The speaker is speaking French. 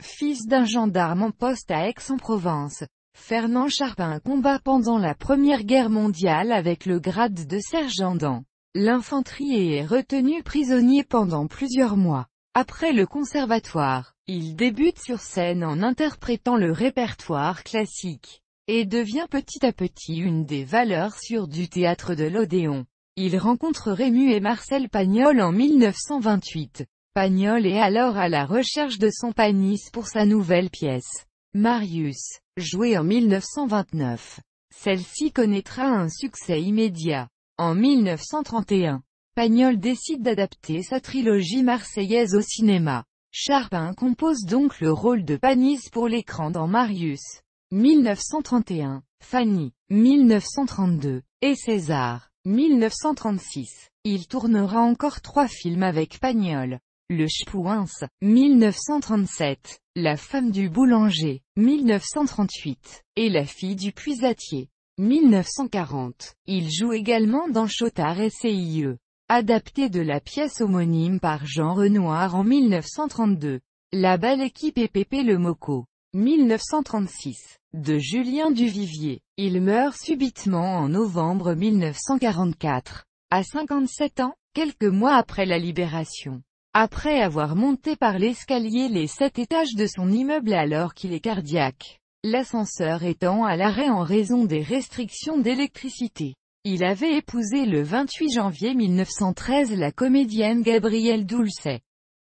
Fils d'un gendarme en poste à Aix-en-Provence, Fernand Charpin combat pendant la Première Guerre mondiale avec le grade de sergent dans l'infanterie et est retenu prisonnier pendant plusieurs mois. Après le conservatoire, il débute sur scène en interprétant le répertoire classique, et devient petit à petit une des valeurs sûres du théâtre de l'Odéon. Il rencontre Rému et Marcel Pagnol en 1928. Pagnol est alors à la recherche de son panis pour sa nouvelle pièce. Marius, joué en 1929. Celle-ci connaîtra un succès immédiat. En 1931, Pagnol décide d'adapter sa trilogie marseillaise au cinéma. Charpin compose donc le rôle de Panis pour l'écran dans Marius. 1931, Fanny, 1932, et César, 1936. Il tournera encore trois films avec Pagnol. Le Chpouince, 1937, La femme du boulanger, 1938, et La fille du puisatier, 1940. Il joue également dans Chotard et CIE, adapté de la pièce homonyme par Jean Renoir en 1932. La belle équipe et Pépé le Moco, 1936, de Julien Duvivier. Il meurt subitement en novembre 1944, à 57 ans, quelques mois après la libération. Après avoir monté par l'escalier les sept étages de son immeuble alors qu'il est cardiaque, l'ascenseur étant à l'arrêt en raison des restrictions d'électricité. Il avait épousé le 28 janvier 1913 la comédienne Gabrielle Dulcet.